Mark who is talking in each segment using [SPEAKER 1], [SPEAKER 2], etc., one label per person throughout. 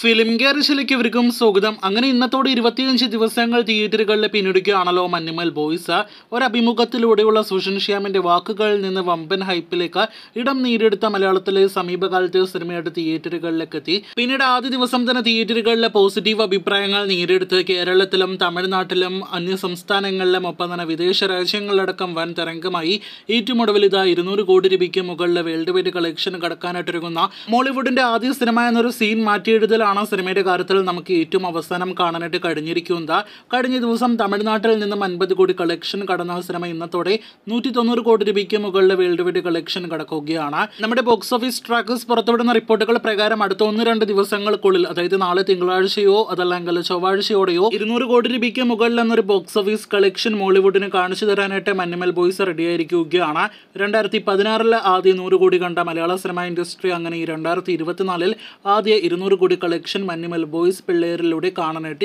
[SPEAKER 1] film ഗാരിഷിലേക്ക് ഇവർക്കും സ്വാഗതം അങ്ങനെ ഇന്നത്തോടെ ഇരുപത്തിയഞ്ച് ദിവസങ്ങൾ തിയേറ്ററുകളിൽ പിന്നിടുകയാണല്ലോ മഞ്ഞുമൽ ബോയ്സ് ഒരഭിമുഖത്തിലൂടെയുള്ള സുഷൻ ശ്യാമിൻ്റെ വാക്കുകളിൽ നിന്ന് വമ്പൻ ഹൈപ്പിലേക്ക് ഇടം നേടിയെടുത്ത മലയാളത്തിലെ സമീപകാലത്തെ സിനിമയുടെ തിയേറ്ററുകളിലേക്ക് എത്തി പിന്നീട് ആദ്യ ദിവസം തന്നെ തിയേറ്ററുകളിലെ പോസിറ്റീവ് അഭിപ്രായങ്ങൾ നേടിയെടുത്ത് കേരളത്തിലും തമിഴ്നാട്ടിലും അന്യ സംസ്ഥാനങ്ങളിലും ഒപ്പം തന്നെ വിദേശ രാജ്യങ്ങളിലടക്കം വൻ തരംഗമായി ഏറ്റവും ഒടുവിൽ ഇതാ ഇരുന്നൂറ് കോടി രൂപയ്ക്ക് മുകളിലെ വേൾഡ് വൈഡ് കളക്ഷൻ കടക്കാനായിട്ടിറങ്ങുന്ന മോളിവുഡിന്റെ ആദ്യ സിനിമ എന്നൊരു സീൻ മാറ്റിയെഴുതൽ ഇത്തരത്തിലാണ് സിനിമയുടെ കാര്യത്തിൽ നമുക്ക് ഏറ്റവും അവസാനം കാണാനായിട്ട് കഴിഞ്ഞിരിക്കുന്നത് കഴിഞ്ഞ ദിവസം തമിഴ്നാട്ടിൽ നിന്നും അൻപത് കോടി കളക്ഷൻ കടന്ന സിനിമ ഇന്നത്തോടെ നൂറ്റി തൊണ്ണൂറ് കോടി രൂപയ്ക്ക് മുകളിലെ വേൾഡ് വൈഡ് കളക്ഷൻ കടക്കുകയാണ് നമ്മുടെ ബോക്സ് ഓഫീസ് ട്രാക്കസ് പുറത്തുവിടുന്ന റിപ്പോർട്ടുകൾ പ്രകാരം അടുത്ത ഒന്ന് രണ്ട് ദിവസങ്ങൾക്കുള്ളിൽ അതായത് നാളെ തിങ്കളാഴ്ചയോ അതല്ലെങ്കിൽ ചൊവ്വാഴ്ചയോടെയോ ഇരുന്നൂറ് കോടി രൂപയ്ക്ക് മുകളിൽ എന്നൊരു ബോക്സ് ഓഫീസ് കളക്ഷൻ മോളിവുഡിന് കാണിച്ചു തരാനായിട്ട് മന്നിമൽ ബോയ്സ് റെഡിയായിരിക്കുകയാണ് രണ്ടായിരത്തി പതിനാറിലെ ആദ്യ നൂറ് കോടി കണ്ട മലയാള സിനിമ ഇൻഡസ്ട്രി അങ്ങനെ ഈ രണ്ടായിരത്തി ഇരുപത്തിനാലിൽ ആദ്യ ഇരുന്നൂറ് കോടി കളക്ഷൻ മഞ്ഞുമൽ ബോയ്സ് പിള്ളേരിലൂടെ കാണാനായിട്ട്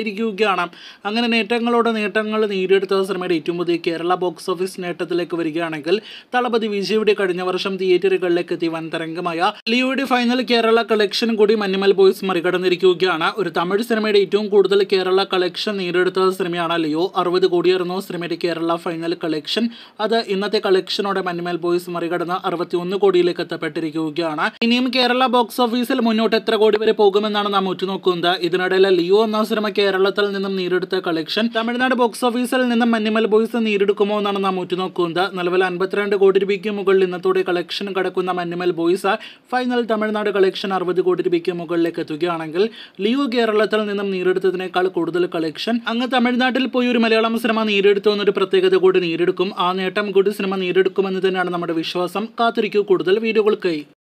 [SPEAKER 1] അങ്ങനെ നേട്ടങ്ങളോട് നേട്ടങ്ങൾ നേടിയെടുത്ത സിനിമയുടെ ഏറ്റവും പുതിയ കേരള ബോക്സ് ഓഫീസ് നേട്ടത്തിലേക്ക് വരികയാണെങ്കിൽ തളപതി വിജയുടെ കഴിഞ്ഞ വർഷം തിയേറ്ററുകളിലേക്ക് എത്തി വൻ തരംഗമായ ലിയോയുടെ ഫൈനൽ കേരള കളക്ഷൻ കൂടി മഞ്ഞുമൽ ബോയ്സ് മറികടന്നിരിക്കുകയാണ് ഒരു തമിഴ് സിനിമയുടെ ഏറ്റവും കൂടുതൽ കേരള കളക്ഷൻ നേടിയെടുത്ത സിനിമയാണ് ലിയോ അറുപത് കോടിയായിരുന്നു സിനിമയുടെ കേരള ഫൈനൽ കളക്ഷൻ അത് ഇന്നത്തെ കളക്ഷനോടെ മഞ്ഞുമൽ ബോയ്സ് മറികടന്ന് അറുപത്തിയൊന്ന് കോടിയിലേക്ക് എത്തപ്പെട്ടിരിക്കുകയാണ് ഇനിയും കേരള ബോക്സ് ഓഫീസിൽ മുന്നോട്ട് എത്ര കോടി വരെ പോകുമെന്നാണ് നാം ഉറ്റുനോക്കുന്നത് ഇതിനിടയിലെ ലിയോ എന്ന സിനിമ കേരളത്തിൽ നിന്നും നേരിടുത്ത കളക്ഷൻ തമിഴ്നാട് ബോക്സ് ഓഫീസിൽ നിന്നും മഞ്ഞുമൽ ബോയ്സ് നേരിടുക്കുമോ എന്നാണ് നാം ഉറ്റുനോക്കുന്നത് നിലവിൽ അൻപത്തിരണ്ട് കോടി രൂപയ്ക്ക് മുകളിൽ ഇന്നത്തോടെ കളക്ഷൻ കടക്കുന്ന Manjummel Boys final Tamil Nadu collection അറുപത് കോടി രൂപയ്ക്ക് മുകളിലേക്ക് എത്തുകയാണെങ്കിൽ ലിയോ കേരളത്തിൽ നിന്നും നേരിടുന്നതിനേക്കാൾ കൂടുതൽ കളക്ഷൻ അങ്ങ് തമിഴ്നാട്ടിൽ പോയി ഒരു മലയാളം സിനിമ നേരിടുത്തു എന്നൊരു പ്രത്യേകത കൂടി നേരിടുക്കും ആ നേട്ടം കൂടി സിനിമ നേരിടുക്കുമെന്ന് തന്നെയാണ് നമ്മുടെ വിശ്വാസം കാത്തിരിക്കൂ കൂടുതൽ വീഡിയോകൾക്കായി